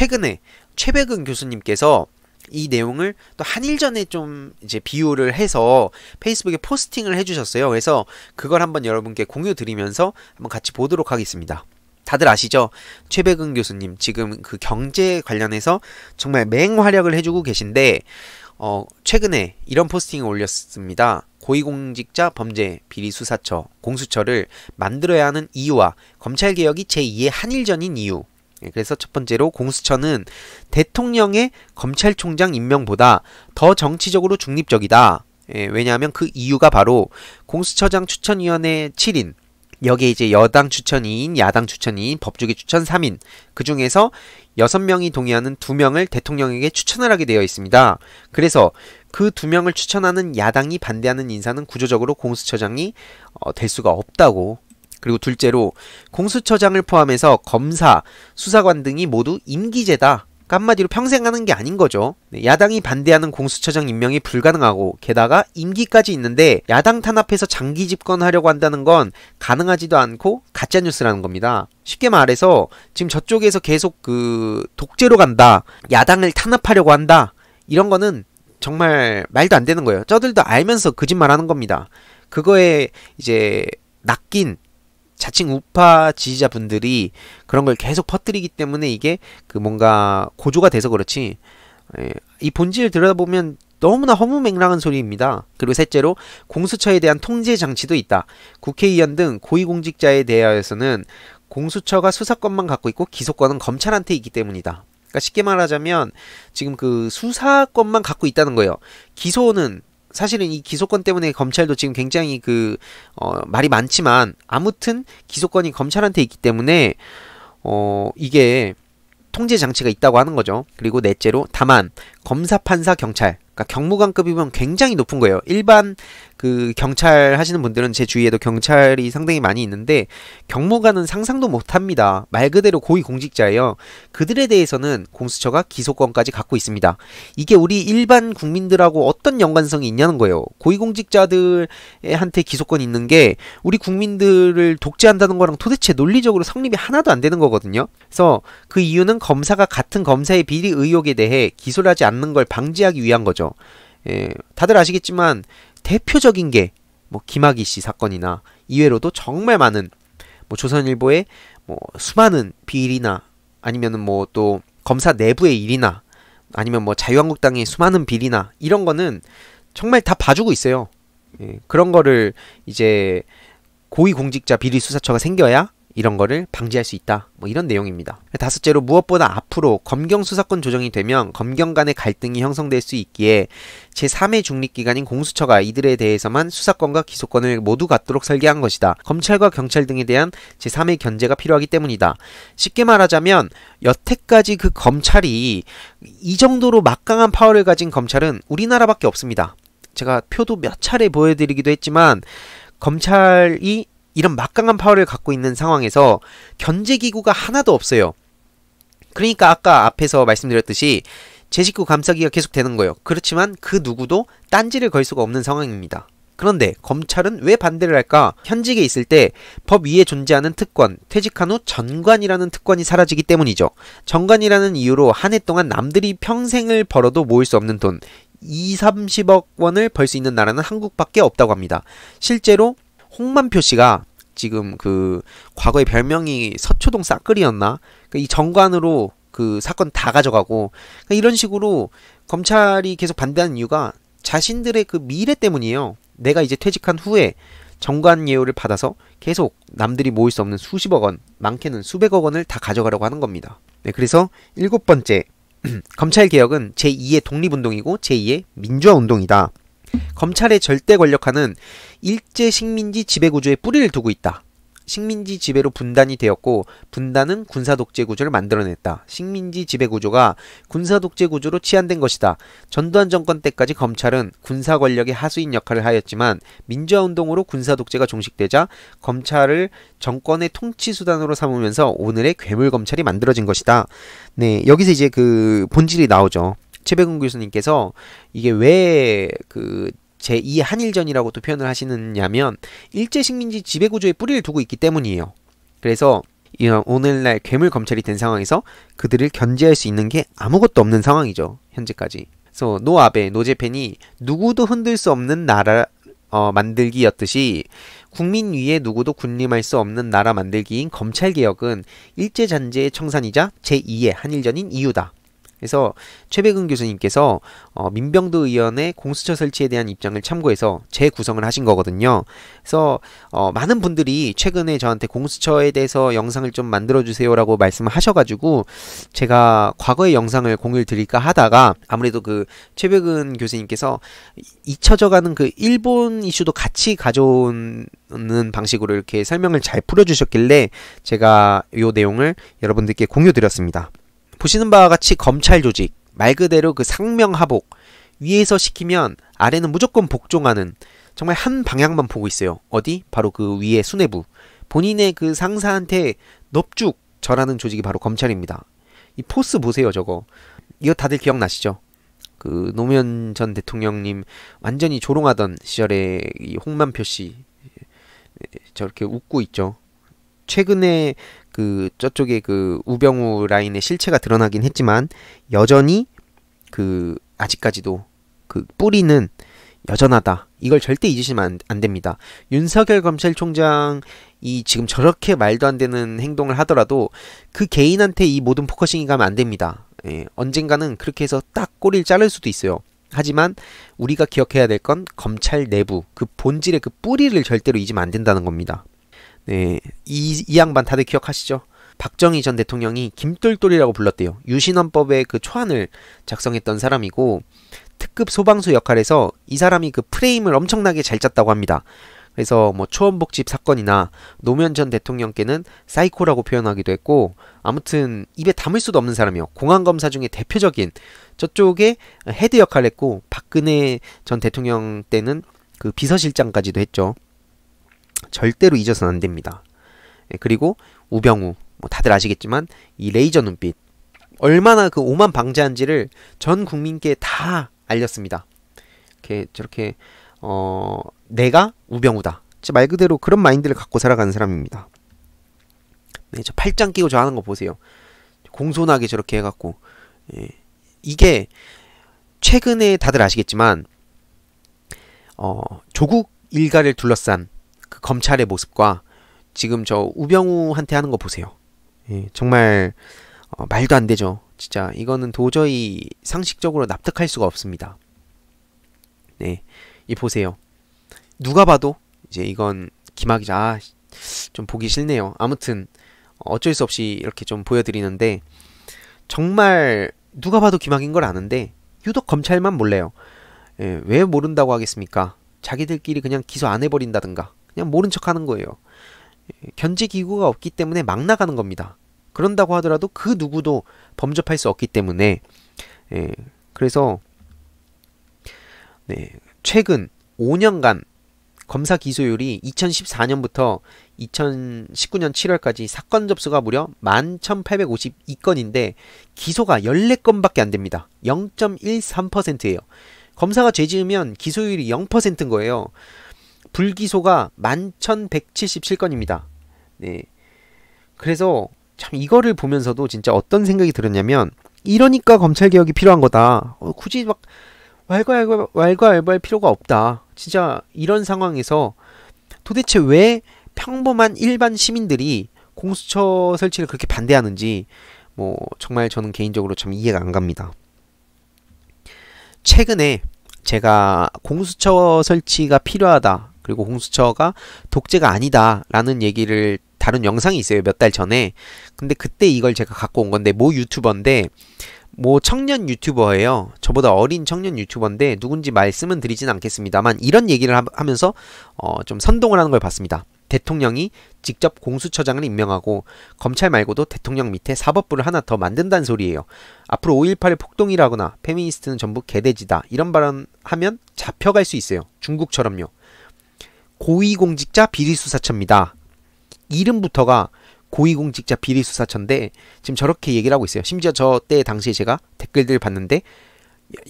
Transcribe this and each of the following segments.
최근에 최백은 교수님께서 이 내용을 또 한일전에 좀 이제 비유를 해서 페이스북에 포스팅을 해주셨어요. 그래서 그걸 한번 여러분께 공유 드리면서 한번 같이 보도록 하겠습니다. 다들 아시죠? 최백은 교수님 지금 그 경제 관련해서 정말 맹활약을 해주고 계신데 어, 최근에 이런 포스팅을 올렸습니다. 고위공직자 범죄 비리수사처 공수처를 만들어야 하는 이유와 검찰개혁이 제2의 한일전인 이유 예, 그래서 첫 번째로 공수처는 대통령의 검찰총장 임명보다 더 정치적으로 중립적이다. 예, 왜냐하면 그 이유가 바로 공수처장 추천위원회 7인, 여기에 이제 여당 추천 2인, 야당 추천 2인, 법조계 추천 3인, 그 중에서 6명이 동의하는 2명을 대통령에게 추천을 하게 되어 있습니다. 그래서 그 2명을 추천하는 야당이 반대하는 인사는 구조적으로 공수처장이 어, 될 수가 없다고 그리고 둘째로 공수처장을 포함해서 검사, 수사관 등이 모두 임기제다. 한마디로 평생 하는 게 아닌 거죠. 네, 야당이 반대하는 공수처장 임명이 불가능하고 게다가 임기까지 있는데 야당 탄압해서 장기 집권하려고 한다는 건 가능하지도 않고 가짜 뉴스라는 겁니다. 쉽게 말해서 지금 저쪽에서 계속 그 독재로 간다. 야당을 탄압하려고 한다. 이런 거는 정말 말도 안 되는 거예요. 저들도 알면서 거짓말 하는 겁니다. 그거에 이제 낚인 자칭 우파 지지자분들이 그런 걸 계속 퍼뜨리기 때문에 이게 그 뭔가 고조가 돼서 그렇지 예, 이 본질을 들여다보면 너무나 허무맹랑한 소리입니다. 그리고 셋째로 공수처에 대한 통제 장치도 있다. 국회의원 등 고위공직자에 대하여서는 공수처가 수사권만 갖고 있고 기소권은 검찰한테 있기 때문이다. 그러니까 쉽게 말하자면 지금 그 수사권만 갖고 있다는 거예요. 기소는 사실은 이 기소권 때문에 검찰도 지금 굉장히 그, 어, 말이 많지만, 아무튼 기소권이 검찰한테 있기 때문에, 어, 이게 통제 장치가 있다고 하는 거죠. 그리고 넷째로, 다만, 검사, 판사, 경찰. 그러니까 경무관급이면 굉장히 높은 거예요. 일반 그 경찰 하시는 분들은 제 주위에도 경찰이 상당히 많이 있는데 경무관은 상상도 못 합니다. 말 그대로 고위 공직자예요. 그들에 대해서는 공수처가 기소권까지 갖고 있습니다. 이게 우리 일반 국민들하고 어떤 연관성이 있냐는 거예요. 고위 공직자들한테 기소권 있는 게 우리 국민들을 독재한다는 거랑 도대체 논리적으로 성립이 하나도 안 되는 거거든요. 그래서 그 이유는 검사가 같은 검사의 비리 의혹에 대해 기소를 하지 않는 걸 방지하기 위한 거죠. 거죠. 예, 다들 아시겠지만 대표적인 게뭐 김학의 씨 사건이나 이외로도 정말 많은 뭐 조선일보의 뭐 수많은 비리나 아니면은 뭐또 검사 내부의 일이나 아니면 뭐 자유한국당의 수많은 비리나 이런 거는 정말 다 봐주고 있어요. 예, 그런 거를 이제 고위공직자 비리수사처가 생겨야 이런 거를 방지할 수 있다. 뭐 이런 내용입니다. 다섯째로 무엇보다 앞으로 검경 수사권 조정이 되면 검경 간의 갈등이 형성될 수 있기에 제3의 중립기관인 공수처가 이들에 대해서만 수사권과 기소권을 모두 갖도록 설계한 것이다. 검찰과 경찰 등에 대한 제3의 견제가 필요하기 때문이다. 쉽게 말하자면 여태까지 그 검찰이 이 정도로 막강한 파워를 가진 검찰은 우리나라밖에 없습니다. 제가 표도 몇 차례 보여드리기도 했지만 검찰이 이런 막강한 파워를 갖고 있는 상황에서 견제기구가 하나도 없어요. 그러니까 아까 앞에서 말씀드렸듯이 제 식구 감싸기가 계속 되는 거예요. 그렇지만 그 누구도 딴지를 걸 수가 없는 상황입니다. 그런데 검찰은 왜 반대를 할까? 현직에 있을 때 법 위에 존재하는 특권, 퇴직한 후 전관이라는 특권이 사라지기 때문이죠. 전관이라는 이유로 한 해 동안 남들이 평생을 벌어도 모을 수 없는 돈, 2, 30억 원을 벌 수 있는 나라는 한국밖에 없다고 합니다. 실제로 홍만표 씨가 지금 그 과거의 별명이 서초동 싸끌이었나? 그러니까 이 정관으로 그 사건 다 가져가고 그러니까 이런 식으로 검찰이 계속 반대하는 이유가 자신들의 그 미래 때문이에요. 내가 이제 퇴직한 후에 정관 예우를 받아서 계속 남들이 모을 수 없는 수십억 원, 많게는 수백억 원을 다 가져가려고 하는 겁니다. 네, 그래서 일곱 번째 검찰 개혁은 제2의 독립운동이고 제2의 민주화 운동이다. 검찰의 절대 권력화는 일제 식민지 지배 구조의 뿌리를 두고 있다. 식민지 지배로 분단이 되었고 분단은 군사 독재 구조를 만들어냈다. 식민지 지배 구조가 군사 독재 구조로 치환된 것이다. 전두환 정권 때까지 검찰은 군사 권력의 하수인 역할을 하였지만 민주화 운동으로 군사 독재가 종식되자 검찰을 정권의 통치 수단으로 삼으면서 오늘의 괴물 검찰이 만들어진 것이다. 네, 여기서 이제 그 본질이 나오죠. 최백운 교수님께서 이게 왜그 제2 한일전이라고 또 표현을 하시느냐면 일제 식민지 지배 구조의 뿌리를 두고 있기 때문이에요. 그래서 오늘날 괴물 검찰이 된 상황에서 그들을 견제할 수 있는 게 아무것도 없는 상황이죠. 현재까지. 그래서 노아베, 노재팬이 누구도 흔들 수 없는 나라 어, 만들기였듯이 국민 위에 누구도 군림할 수 없는 나라 만들기인 검찰개혁은 일제잔재의 청산이자 제2의 한일전인 이유다. 그래서 최백은 교수님께서 어, 민병도 의원의 공수처 설치에 대한 입장을 참고해서 재구성을 하신 거거든요. 그래서 어, 많은 분들이 최근에 저한테 공수처에 대해서 영상을 좀 만들어 주세요라고 말씀하셔가지고 을 제가 과거의 영상을 공유 를 드릴까 하다가 아무래도 그 최백은 교수님께서 잊혀져가는 그 일본 이슈도 같이 가져오는 방식으로 이렇게 설명을 잘 풀어주셨길래 제가 요 내용을 여러분들께 공유 드렸습니다. 보시는 바와 같이 검찰 조직, 말 그대로 그 상명하복, 위에서 시키면 아래는 무조건 복종하는 정말 한 방향만 보고 있어요. 어디? 바로 그 위에 수뇌부. 본인의 그 상사한테 넙죽 절하는 조직이 바로 검찰입니다. 이 포스 보세요, 저거. 이거 다들 기억나시죠? 그 노무현 전 대통령님 완전히 조롱하던 시절에 이 홍만표 씨 저렇게 웃고 있죠. 최근에 그 저쪽에 그 우병우 라인의 실체가 드러나긴 했지만 여전히 그 아직까지도 그 뿌리는 여전하다. 이걸 절대 잊으시면 안, 안, 됩니다. 윤석열 검찰총장이 지금 저렇게 말도 안 되는 행동을 하더라도 그 개인한테 이 모든 포커싱이 가면 안 됩니다. 예, 언젠가는 그렇게 해서 딱 꼬리를 자를 수도 있어요. 하지만 우리가 기억해야 될 건 검찰 내부, 그 본질의 그 뿌리를 절대로 잊으면 안 된다는 겁니다. 네, 이, 이 양반 다들 기억하시죠? 박정희 전 대통령이 김똘똘이라고 불렀대요. 유신헌법의 그 초안을 작성했던 사람이고 특급 소방수 역할에서 이 사람이 그 프레임을 엄청나게 잘 짰다고 합니다. 그래서 뭐 초원복집 사건이나 노무현 전 대통령께는 사이코라고 표현하기도 했고 아무튼 입에 담을 수도 없는 사람이요. 공안 검사 중에 대표적인 저쪽에 헤드 역할을 했고 박근혜 전 대통령 때는 그 비서실장까지도 했죠. 절대로 잊어서는 안 됩니다. 예, 그리고 우병우, 뭐 다들 아시겠지만 이 레이저 눈빛 얼마나 그 오만 방지한지를 전 국민께 다 알렸습니다. 이렇게 저렇게 어 내가 우병우다. 말 그대로 그런 마인드를 갖고 살아가는 사람입니다. 네, 저 팔짱 끼고 저 하는 거 보세요. 공손하게 저렇게 해갖고 예, 이게 최근에 다들 아시겠지만 어, 조국 일가를 둘러싼 검찰의 모습과 지금 저 우병우한테 하는 거 보세요. 예, 정말 어, 말도 안 되죠. 진짜 이거는 도저히 상식적으로 납득할 수가 없습니다. 네, 이 보세요. 누가 봐도 이제 이건 김학이자 아, 좀 보기 싫네요. 아무튼 어쩔 수 없이 이렇게 좀 보여드리는데 정말 누가 봐도 김학인 걸 아는데 유독 검찰만 몰래요. 예, 왜 모른다고 하겠습니까? 자기들끼리 그냥 기소 안 해버린다든가 그냥 모른 척 하는 거예요. 견제 기구가 없기 때문에 막 나가는 겁니다. 그런다고 하더라도 그 누구도 범접할 수 없기 때문에 예, 그래서 네, 최근 5년간 검사 기소율이 2014년부터 2019년 7월까지 사건 접수가 무려 11,852건인데 기소가 14건밖에 안 됩니다. 0.13%예요. 검사가 죄 지으면 기소율이 0%인 거예요. 불기소가 11,177건입니다. 네. 그래서 참 이거를 보면서도 진짜 어떤 생각이 들었냐면 이러니까 검찰 개혁이 필요한 거다. 어, 굳이 막 왈가왈부, 왈가왈부할 필요가 없다. 진짜 이런 상황에서 도대체 왜 평범한 일반 시민들이 공수처 설치를 그렇게 반대하는지 뭐 정말 저는 개인적으로 참 이해가 안 갑니다. 최근에 제가 공수처 설치가 필요하다 그리고 공수처가 독재가 아니다라는 얘기를 다룬 영상이 있어요. 몇 달 전에. 근데 그때 이걸 제가 갖고 온 건데 모 유튜버인데 뭐 청년 유튜버예요. 저보다 어린 청년 유튜버인데 누군지 말씀은 드리진 않겠습니다만 이런 얘기를 하면서 어, 좀 선동을 하는 걸 봤습니다. 대통령이 직접 공수처장을 임명하고 검찰 말고도 대통령 밑에 사법부를 하나 더 만든다는 소리예요. 앞으로 5.18의 폭동이라거나 페미니스트는 전부 개돼지다 이런 발언하면 잡혀갈 수 있어요. 중국처럼요. 고위공직자 비리수사처입니다. 이름부터가 고위공직자 비리수사처인데 지금 저렇게 얘기를 하고 있어요. 심지어 저 때 당시에 제가 댓글들 봤는데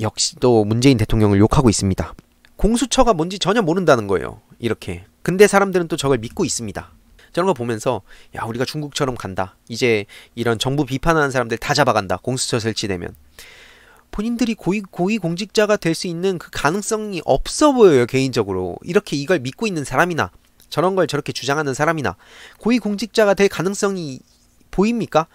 역시 또 문재인 대통령을 욕하고 있습니다. 공수처가 뭔지 전혀 모른다는 거예요. 이렇게. 근데 사람들은 또 저걸 믿고 있습니다. 저런 거 보면서 야 우리가 중국처럼 간다. 이제 이런 정부 비판하는 사람들 다 잡아간다. 공수처 설치되면. 본인들이 고위, 공직자가 될 수 있는 그 가능성이 없어 보여요, 개인적으로. 이렇게 이걸 믿고 있는 사람이나, 저런 걸 저렇게 주장하는 사람이나, 고위공직자가 될 가능성이 보입니까?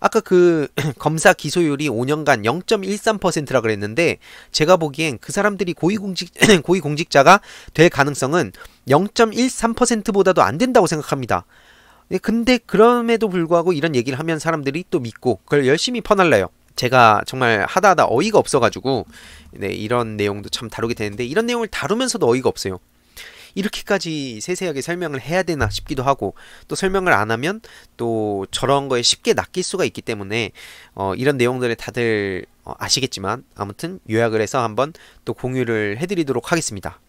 아까 그 검사 기소율이 5년간 0.13%라 그랬는데 제가 보기엔 그 사람들이 고위공직 고위공직자가 될 가능성은 0.13%보다도 안 된다고 생각합니다. 예, 근데 그럼에도 불구하고 이런 얘기를 하면 사람들이 또 믿고 그걸 열심히 퍼날라요 제가 정말 하다하다 어이가 없어가지고 네, 이런 내용도 참 다루게 되는데 이런 내용을 다루면서도 어이가 없어요. 이렇게까지 세세하게 설명을 해야 되나 싶기도 하고 또 설명을 안 하면 또 저런 거에 쉽게 낚일 수가 있기 때문에 어, 이런 내용들을 다들 어, 아시겠지만 아무튼 요약을 해서 한번 또 공유를 해드리도록 하겠습니다.